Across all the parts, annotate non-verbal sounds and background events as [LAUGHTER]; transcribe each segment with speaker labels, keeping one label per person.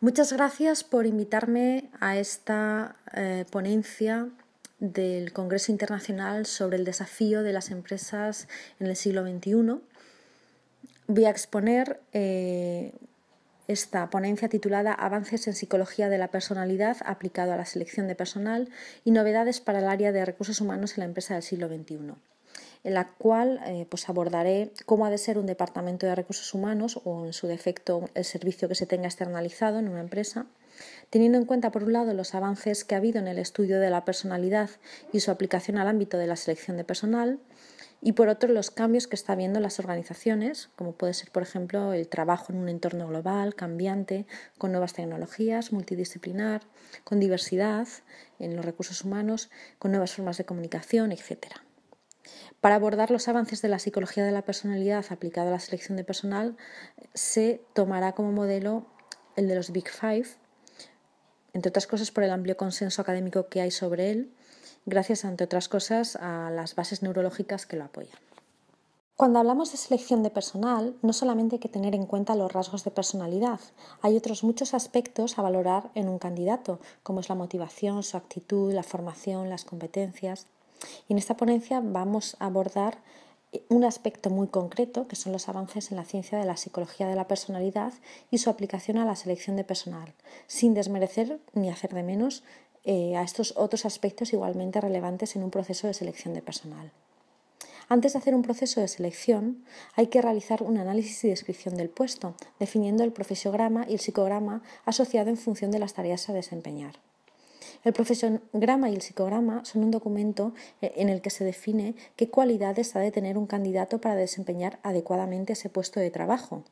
Speaker 1: Muchas gracias por invitarme a esta eh, ponencia del Congreso Internacional sobre el desafío de las empresas en el siglo XXI. Voy a exponer eh, esta ponencia titulada Avances en Psicología de la Personalidad aplicado a la selección de personal y novedades para el área de recursos humanos en la empresa del siglo XXI en la cual eh, pues abordaré cómo ha de ser un departamento de recursos humanos o en su defecto el servicio que se tenga externalizado en una empresa, teniendo en cuenta por un lado los avances que ha habido en el estudio de la personalidad y su aplicación al ámbito de la selección de personal, y por otro los cambios que está viendo las organizaciones, como puede ser por ejemplo el trabajo en un entorno global, cambiante, con nuevas tecnologías, multidisciplinar, con diversidad en los recursos humanos, con nuevas formas de comunicación, etcétera. Para abordar los avances de la psicología de la personalidad aplicada a la selección de personal, se tomará como modelo el de los Big Five, entre otras cosas por el amplio consenso académico que hay sobre él, gracias, entre otras cosas, a las bases neurológicas que lo apoyan. Cuando hablamos de selección de personal, no solamente hay que tener en cuenta los rasgos de personalidad, hay otros muchos aspectos a valorar en un candidato, como es la motivación, su actitud, la formación, las competencias en esta ponencia vamos a abordar eh, un aspecto muy concreto, que son los avances en la ciencia de la psicología de la personalidad y su aplicación a la selección de personal, sin desmerecer ni hacer de menos eh, a estos otros aspectos igualmente relevantes en un proceso de selección de personal. Antes de hacer un proceso de selección, hay que realizar un análisis y descripción del puesto, definiendo el profesograma y el psicograma asociado en función de las tareas a desempeñar. El profesograma y el psicograma son un documento eh, en el que se define qué cualidades ha de tener un candidato para desempeñar adecuadamente ese puesto de trabajo.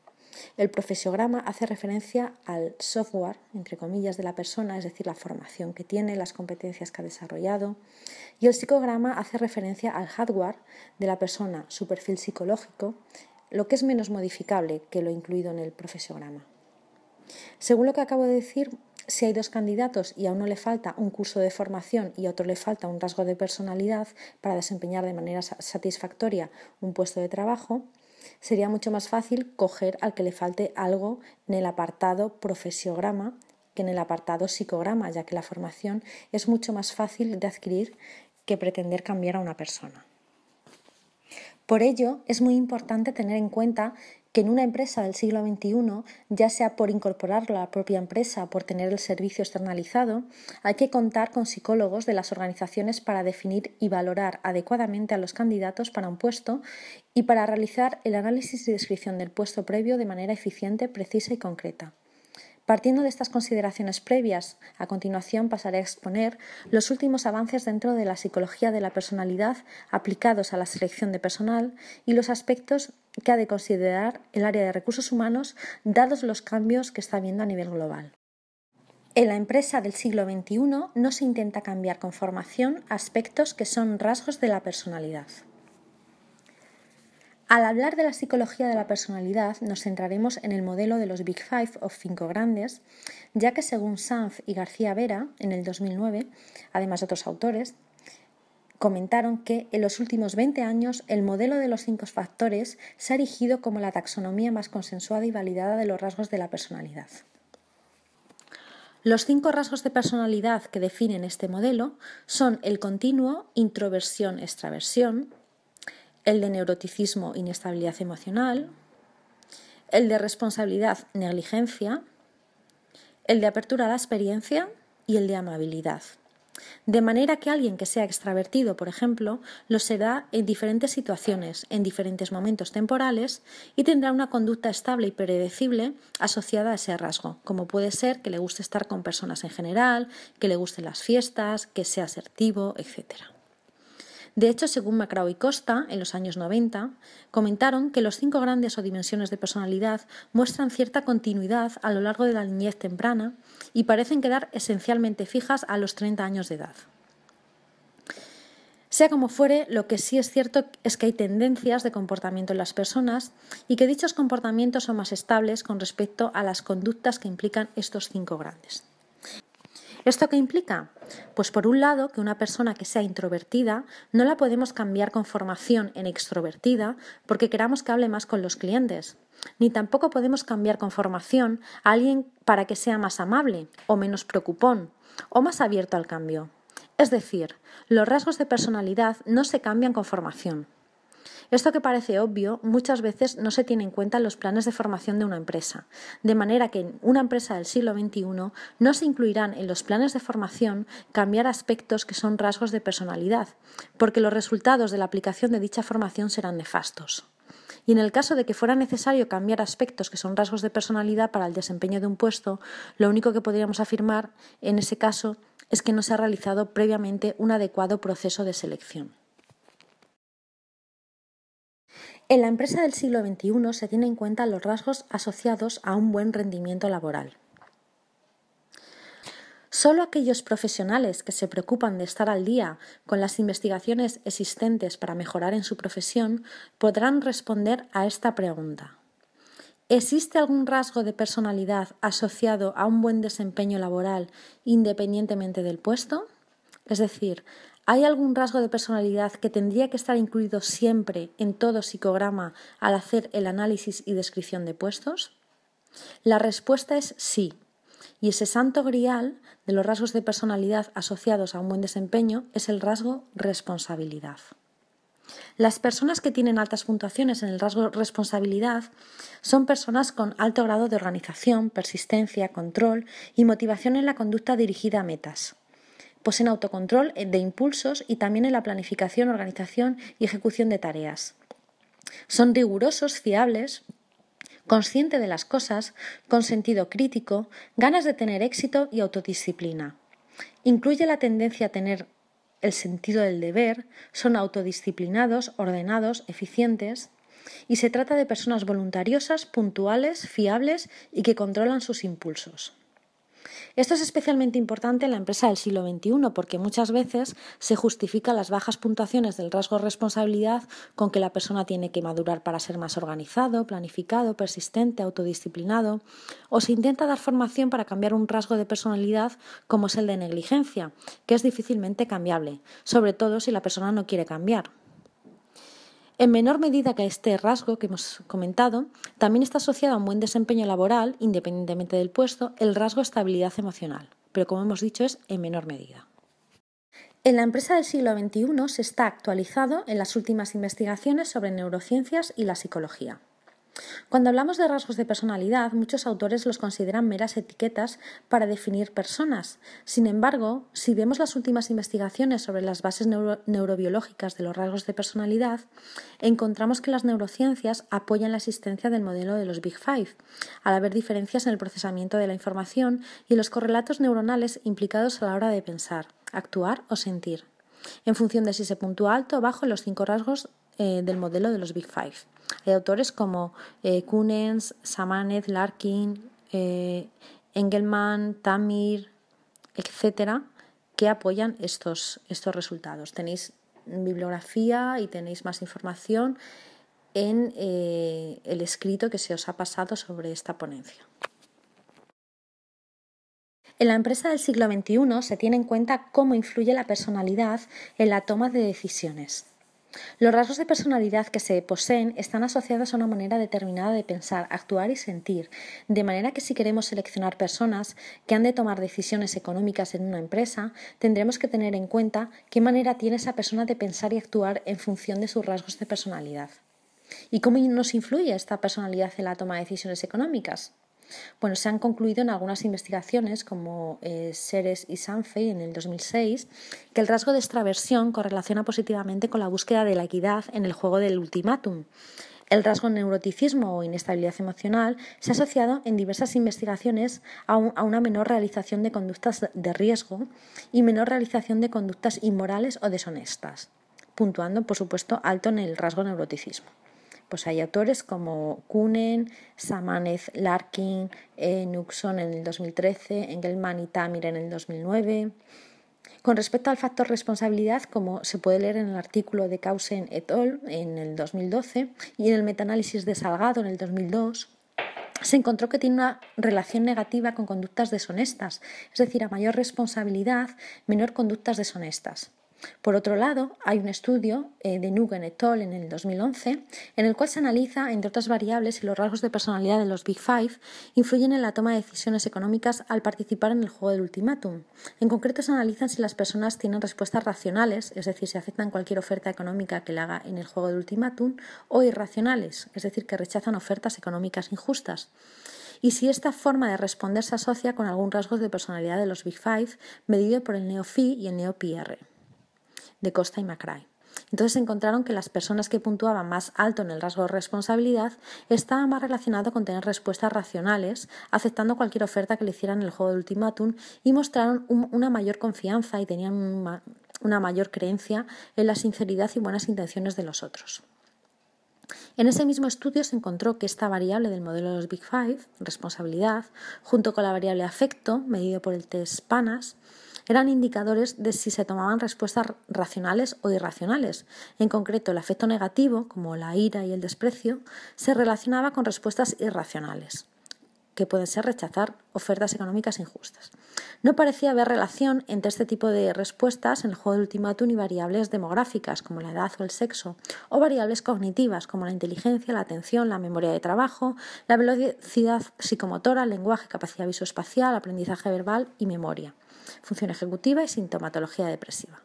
Speaker 1: El profesograma hace referencia al software, entre comillas, de la persona, es decir, la formación que tiene, las competencias que ha desarrollado. Y el psicograma hace referencia al hardware de la persona, su perfil psicológico, lo que es menos modificable que lo incluido en el profesograma. Según lo que acabo de decir, si hay dos candidatos y a uno le falta un curso de formación y a otro le falta un rasgo de personalidad para desempeñar de manera satisfactoria un puesto de trabajo, sería mucho más fácil coger al que le falte algo en el apartado profesiograma que en el apartado psicograma, ya que la formación es mucho más fácil de adquirir que pretender cambiar a una persona. Por ello, es muy importante tener en cuenta que en una empresa del siglo XXI, ya sea por incorporarlo a la propia empresa, o por tener el servicio externalizado, hay que contar con psicólogos de las organizaciones para definir y valorar adecuadamente a los candidatos para un puesto y para realizar el análisis y descripción del puesto previo de manera eficiente, precisa y concreta. Partiendo de estas consideraciones previas, a continuación pasaré a exponer los últimos avances dentro de la psicología de la personalidad aplicados a la selección de personal y los aspectos que ha de considerar el área de recursos humanos dados los cambios que está viendo a nivel global. En la empresa del siglo XXI no se intenta cambiar con formación aspectos que son rasgos de la personalidad. Al hablar de la psicología de la personalidad, nos centraremos en el modelo de los Big Five o cinco grandes, ya que según Sanz y García Vera, en el 2009, además de otros autores, comentaron que en los últimos 20 años el modelo de los cinco factores se ha erigido como la taxonomía más consensuada y validada de los rasgos de la personalidad. Los cinco rasgos de personalidad que definen este modelo son el continuo, introversión, extraversión, el de neuroticismo, inestabilidad emocional, el de responsabilidad, negligencia, el de apertura a la experiencia y el de amabilidad. De manera que alguien que sea extravertido, por ejemplo, lo será en diferentes situaciones, en diferentes momentos temporales y tendrá una conducta estable y predecible asociada a ese rasgo, como puede ser que le guste estar con personas en general, que le gusten las fiestas, que sea asertivo, etcétera. De hecho, según Macrao y Costa, en los años 90, comentaron que los cinco grandes o dimensiones de personalidad muestran cierta continuidad a lo largo de la niñez temprana y parecen quedar esencialmente fijas a los 30 años de edad. Sea como fuere, lo que sí es cierto es que hay tendencias de comportamiento en las personas y que dichos comportamientos son más estables con respecto a las conductas que implican estos cinco grandes. ¿Esto qué implica? Pues por un lado, que una persona que sea introvertida no la podemos cambiar con formación en extrovertida porque queramos que hable más con los clientes, ni tampoco podemos cambiar con formación a alguien para que sea más amable o menos preocupón o más abierto al cambio. Es decir, los rasgos de personalidad no se cambian con formación. Esto que parece obvio muchas veces no se tiene en cuenta en los planes de formación de una empresa, de manera que en una empresa del siglo XXI no se incluirán en los planes de formación cambiar aspectos que son rasgos de personalidad, porque los resultados de la aplicación de dicha formación serán nefastos. Y en el caso de que fuera necesario cambiar aspectos que son rasgos de personalidad para el desempeño de un puesto, lo único que podríamos afirmar en ese caso es que no se ha realizado previamente un adecuado proceso de selección. En la empresa del siglo XXI se tienen en cuenta los rasgos asociados a un buen rendimiento laboral. Solo aquellos profesionales que se preocupan de estar al día con las investigaciones existentes para mejorar en su profesión podrán responder a esta pregunta. ¿Existe algún rasgo de personalidad asociado a un buen desempeño laboral independientemente del puesto? Es decir, ¿Hay algún rasgo de personalidad que tendría que estar incluido siempre en todo psicograma al hacer el análisis y descripción de puestos? La respuesta es sí. Y ese santo grial de los rasgos de personalidad asociados a un buen desempeño es el rasgo responsabilidad. Las personas que tienen altas puntuaciones en el rasgo responsabilidad son personas con alto grado de organización, persistencia, control y motivación en la conducta dirigida a metas poseen pues en autocontrol eh, de impulsos y también en la planificación, organización y ejecución de tareas. Son rigurosos, fiables, consciente de las cosas, con sentido crítico, ganas de tener éxito y autodisciplina. Incluye la tendencia a tener el sentido del deber, son autodisciplinados, ordenados, eficientes y se trata de personas voluntariosas, puntuales, fiables y que controlan sus impulsos. Esto es especialmente importante en la empresa del siglo XXI porque muchas veces se justifica las bajas puntuaciones del rasgo responsabilidad con que la persona tiene que madurar para ser más organizado, planificado, persistente, autodisciplinado, o se intenta dar formación para cambiar un rasgo de personalidad como es el de negligencia, que es difícilmente cambiable, sobre todo si la persona no quiere cambiar. En menor medida que este rasgo que hemos comentado, también está asociado a un buen desempeño laboral, independientemente del puesto, el rasgo estabilidad emocional, pero como hemos dicho es en menor medida. En la empresa del siglo XXI se está actualizado en las últimas investigaciones sobre neurociencias y la psicología. Cuando hablamos de rasgos de personalidad, muchos autores los consideran meras etiquetas para definir personas. Sin embargo, si vemos las últimas investigaciones sobre las bases neurobiológicas de los rasgos de personalidad, encontramos que las neurociencias apoyan la existencia del modelo de los Big Five, al haber diferencias en el procesamiento de la información y los correlatos neuronales implicados a la hora de pensar, actuar o sentir en función de si se puntúa alto o bajo los cinco rasgos eh, del modelo de los Big Five. Hay autores como eh, Kunens, Larkin, eh, Engelmann, Engelman, Tamir, etcétera, que apoyan estos, resultados. Tenéis bibliografía y tenéis más información en eh, el escrito que se os ha pasado sobre esta ponencia. En la empresa del siglo XXI se tiene en cuenta cómo influye la personalidad en la toma de decisiones. Los rasgos de personalidad que se poseen están asociados a una manera determinada de pensar, actuar y sentir, de manera que si queremos seleccionar personas que han de tomar decisiones económicas en una empresa, tendremos que tener en cuenta qué manera tiene esa persona de pensar y actuar en función de sus rasgos de personalidad. ¿Y cómo nos influye esta personalidad en la toma de decisiones económicas? Bueno, se han concluido en algunas investigaciones, como eh, Seres y Sanfey en el 2006, que el rasgo de extraversión correlaciona positivamente con la búsqueda de la equidad en el juego del ultimátum. El rasgo neuroticismo o inestabilidad emocional se ha asociado en diversas investigaciones a, a, una menor realización de conductas de riesgo y menor realización de conductas inmorales o deshonestas, puntuando, por supuesto, alto en el rasgo neuroticismo. Pues hay autores como Kunen, Samanez Larkin, eh, Nuxon en el 2013, Engelman y Tamir en el 2009. Con respecto al factor responsabilidad, como se puede leer en el artículo de Causen et al. en el 2012 y en el metaanálisis de Salgado en el 2002, se encontró que tiene una relación negativa con conductas deshonestas, es decir, a mayor responsabilidad, menor conductas deshonestas. Por otro lado, hay un estudio eh, de Nugent et al. en el 2011 en el cual se analiza, entre otras variables, si los rasgos de personalidad de los Big Five influyen en la toma de decisiones económicas al participar en el juego del ultimátum. En concreto, se analizan si las personas tienen respuestas racionales, es decir, si aceptan cualquier oferta económica que le haga en el juego del ultimátum, o irracionales, es decir, que rechazan ofertas económicas injustas y si esta forma de responder se asocia con algún rasgo de personalidad de los Big Five medido por el NeoFi y el NeoPR de Costa y MacRae. Entonces encontraron que las personas que puntuaban más alto en el rasgo de responsabilidad estaban más relacionadas con tener respuestas racionales, aceptando cualquier oferta que le hicieran en el juego de ultimátum y mostraron una mayor confianza y tenían una, una mayor creencia en la sinceridad y buenas intenciones de los otros. En ese mismo estudio se encontró que esta variable del modelo de los Big Five, responsabilidad, junto con la variable afecto, medido por el test PANAS, eran indicadores de si se tomaban respuestas racionales o irracionales. En concreto, el afecto negativo, como la ira y el desprecio, se relacionaba con respuestas irracionales que pueden ser rechazar ofertas económicas injustas. No parecía haber relación entre este tipo de respuestas en el juego de ultimátum y variables demográficas como la edad o el sexo, o variables cognitivas como la inteligencia, la atención, la memoria de trabajo, la velocidad psicomotora, lenguaje, capacidad visoespacial, aprendizaje verbal y memoria función ejecutiva y sintomatología depresiva.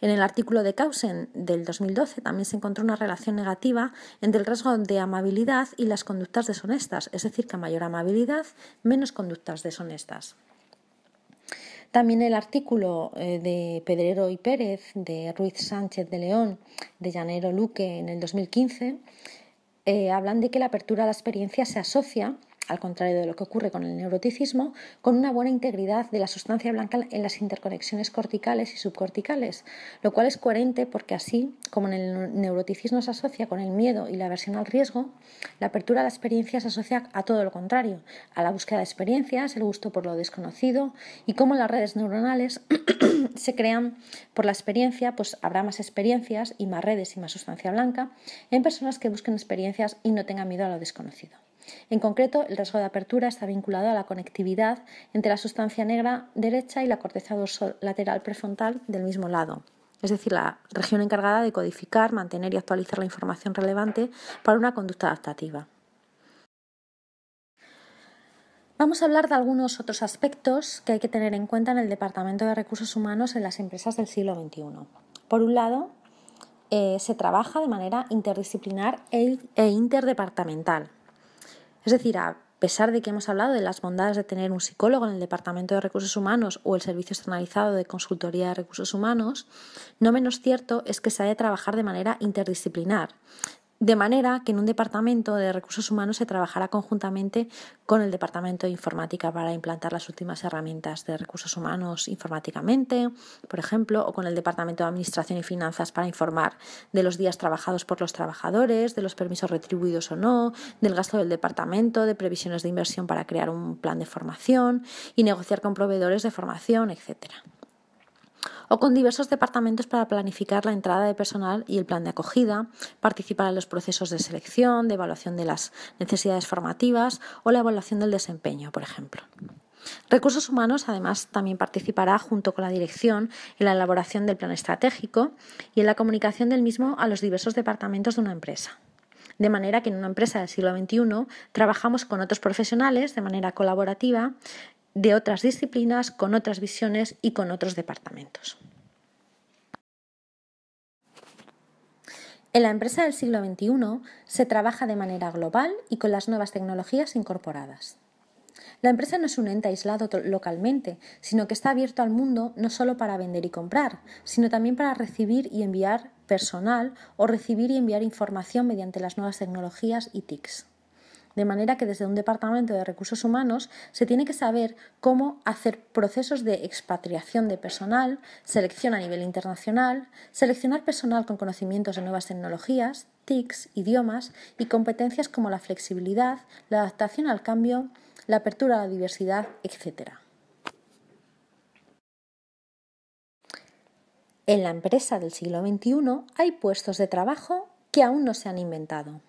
Speaker 1: En el artículo de Causen del 2012 también se encontró una relación negativa entre el rasgo de amabilidad y las conductas deshonestas, es decir, que a mayor amabilidad, menos conductas deshonestas. También el artículo eh, de Pedrero y Pérez, de Ruiz Sánchez de León, de Llanero Luque en el 2015, eh, hablan de que la apertura a la experiencia se asocia al contrario de lo que ocurre con el neuroticismo, con una buena integridad de la sustancia blanca en las interconexiones corticales y subcorticales, lo cual es coherente porque así como en el neuroticismo se asocia con el miedo y la aversión al riesgo, la apertura a la experiencia se asocia a todo lo contrario, a la búsqueda de experiencias, el gusto por lo desconocido y como las redes neuronales [CLEARS THROAT] se crean por la experiencia, pues habrá más experiencias y más redes y más sustancia blanca en personas que busquen experiencias y no tengan miedo a lo desconocido. En concreto, el rasgo de apertura está vinculado a la conectividad entre la sustancia negra derecha y la corteza lateral prefrontal del mismo lado es decir, la región encargada de codificar, mantener y actualizar la información relevante para una conducta adaptativa. Vamos a hablar de algunos otros aspectos que hay que tener en cuenta en el Departamento de Recursos Humanos en las empresas del siglo XXI. Por un lado, eh, se trabaja de manera interdisciplinar e, e interdepartamental, es decir, a pesar de que hemos hablado de las bondades de tener un psicólogo en el Departamento de Recursos Humanos o el Servicio Externalizado de Consultoría de Recursos Humanos, no menos cierto es que se ha de trabajar de manera interdisciplinar, de manera que en un departamento de recursos humanos se trabajará conjuntamente con el departamento de informática para implantar las últimas herramientas de recursos humanos informáticamente, por ejemplo, o con el departamento de administración y finanzas para informar de los días trabajados por los trabajadores, de los permisos retribuidos o no, del gasto del departamento, de previsiones de inversión para crear un plan de formación y negociar con proveedores de formación, etcétera o con diversos departamentos para planificar la entrada de personal y el plan de acogida, participar en los procesos de selección, de evaluación de las necesidades formativas o la evaluación del desempeño, por ejemplo. Recursos Humanos, además, también participará junto con la dirección en la elaboración del plan estratégico y en la comunicación del mismo a los diversos departamentos de una empresa. De manera que en una empresa del siglo XXI trabajamos con otros profesionales de manera colaborativa, de otras disciplinas, con otras visiones y con otros departamentos. En la empresa del siglo XXI se trabaja de manera global y con las nuevas tecnologías incorporadas. La empresa no es un ente aislado localmente, sino que está abierto al mundo no solo para vender y comprar, sino también para recibir y enviar personal o recibir y enviar información mediante las nuevas tecnologías y TICs. De manera que desde un departamento de recursos humanos se tiene que saber cómo hacer procesos de expatriación de personal, selección a nivel internacional, seleccionar personal con conocimientos de nuevas tecnologías, TICs, idiomas y competencias como la flexibilidad, la adaptación al cambio, la apertura a la diversidad, etc. En la empresa del siglo XXI hay puestos de trabajo que aún no se han inventado.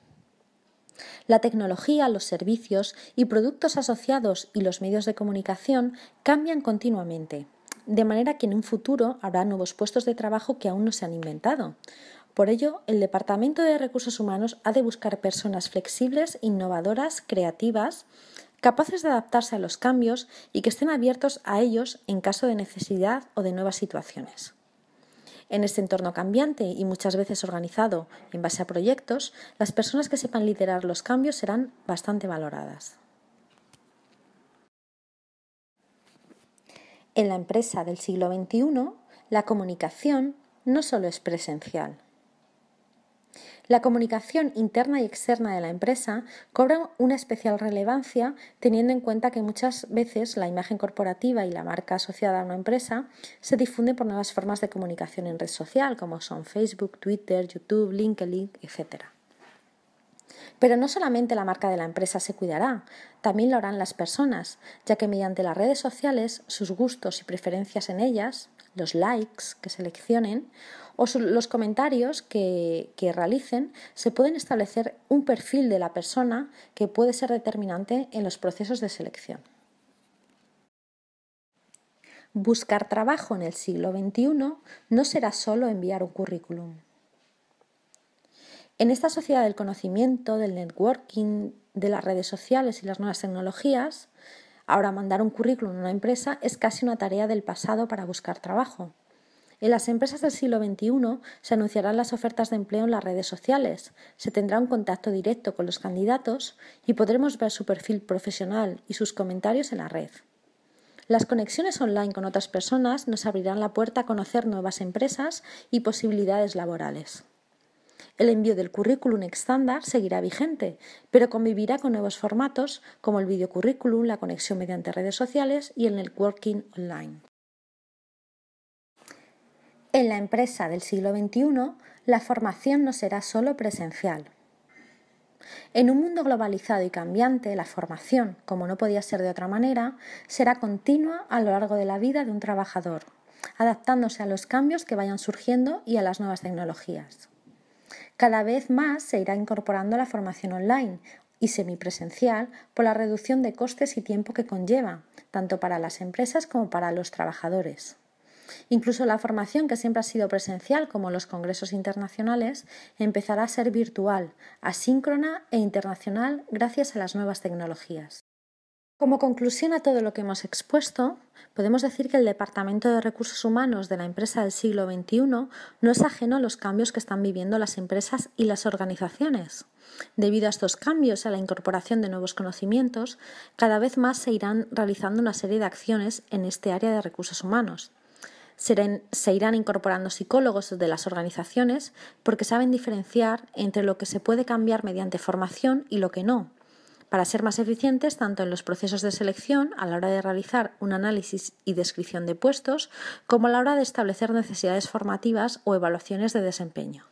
Speaker 1: La tecnología, los servicios y productos asociados y los medios de comunicación cambian continuamente, de manera que en un futuro habrá nuevos puestos de trabajo que aún no se han inventado. Por ello, el Departamento de Recursos Humanos ha de buscar personas flexibles, innovadoras, creativas, capaces de adaptarse a los cambios y que estén abiertos a ellos en caso de necesidad o de nuevas situaciones. En este entorno cambiante y muchas veces organizado en base a proyectos, las personas que sepan liderar los cambios serán bastante valoradas. En la empresa del siglo XXI, la comunicación no solo es presencial, la comunicación interna y externa de la empresa cobra una especial relevancia teniendo en cuenta que muchas veces la imagen corporativa y la marca asociada a una empresa se difunden por nuevas formas de comunicación en red social como son Facebook, Twitter, YouTube, LinkedIn, etc. Pero no solamente la marca de la empresa se cuidará, también lo harán las personas, ya que mediante las redes sociales sus gustos y preferencias en ellas los likes que seleccionen o los comentarios que, que, realicen, se pueden establecer un perfil de la persona que puede ser determinante en los procesos de selección. Buscar trabajo en el siglo XXI no será solo enviar un currículum. En esta sociedad del conocimiento, del networking, de las redes sociales y las nuevas tecnologías, Ahora mandar un currículum a una empresa es casi una tarea del pasado para buscar trabajo. En las empresas del siglo XXI se anunciarán las ofertas de empleo en las redes sociales, se tendrá un contacto directo con los candidatos y podremos ver su perfil profesional y sus comentarios en la red. Las conexiones online con otras personas nos abrirán la puerta a conocer nuevas empresas y posibilidades laborales. El envío del currículum estándar seguirá vigente, pero convivirá con nuevos formatos como el videocurrículum, la conexión mediante redes sociales y el networking online. En la empresa del siglo XXI, la formación no será solo presencial. En un mundo globalizado y cambiante, la formación, como no podía ser de otra manera, será continua a lo largo de la vida de un trabajador, adaptándose a los cambios que vayan surgiendo y a las nuevas tecnologías. Cada vez más se irá incorporando la formación online y semipresencial por la reducción de costes y tiempo que conlleva, tanto para las empresas como para los trabajadores. Incluso la formación que siempre ha sido presencial, como los congresos internacionales, empezará a ser virtual, asíncrona e internacional gracias a las nuevas tecnologías. Como conclusión a todo lo que hemos expuesto, podemos decir que el Departamento de Recursos Humanos de la empresa del siglo XXI no es ajeno a los cambios que están viviendo las empresas y las organizaciones. Debido a estos cambios y a la incorporación de nuevos conocimientos, cada vez más se irán realizando una serie de acciones en este área de recursos humanos. Se irán incorporando psicólogos de las organizaciones porque saben diferenciar entre lo que se puede cambiar mediante formación y lo que no para ser más eficientes tanto en los procesos de selección a la hora de realizar un análisis y descripción de puestos como a la hora de establecer necesidades formativas o evaluaciones de desempeño.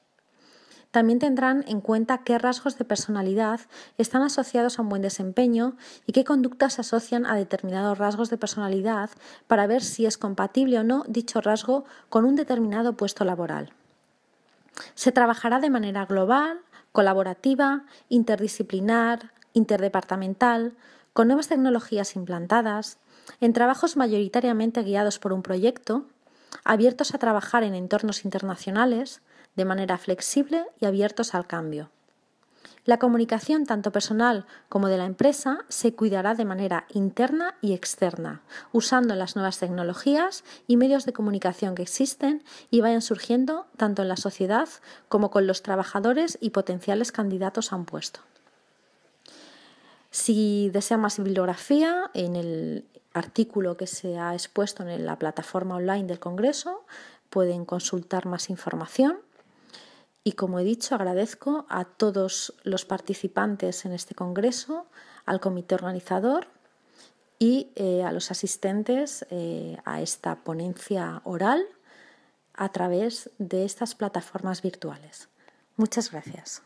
Speaker 1: También tendrán en cuenta qué rasgos de personalidad están asociados a un buen desempeño y qué conductas se asocian a determinados rasgos de personalidad para ver si es compatible o no dicho rasgo con un determinado puesto laboral. Se trabajará de manera global, colaborativa, interdisciplinar, interdepartamental, con nuevas tecnologías implantadas, en trabajos mayoritariamente guiados por un proyecto, abiertos a trabajar en entornos internacionales, de manera flexible y abiertos al cambio. La comunicación tanto personal como de la empresa se cuidará de manera interna y externa, usando las nuevas tecnologías y medios de comunicación que existen y vayan surgiendo tanto en la sociedad como con los trabajadores y potenciales candidatos a un puesto. Si desea más bibliografía, en el artículo que se ha expuesto en la plataforma online del Congreso pueden consultar más información. Y como he dicho, agradezco a todos los participantes en este Congreso, al comité organizador y eh, a los asistentes eh, a esta ponencia oral a través de estas plataformas virtuales. Muchas gracias.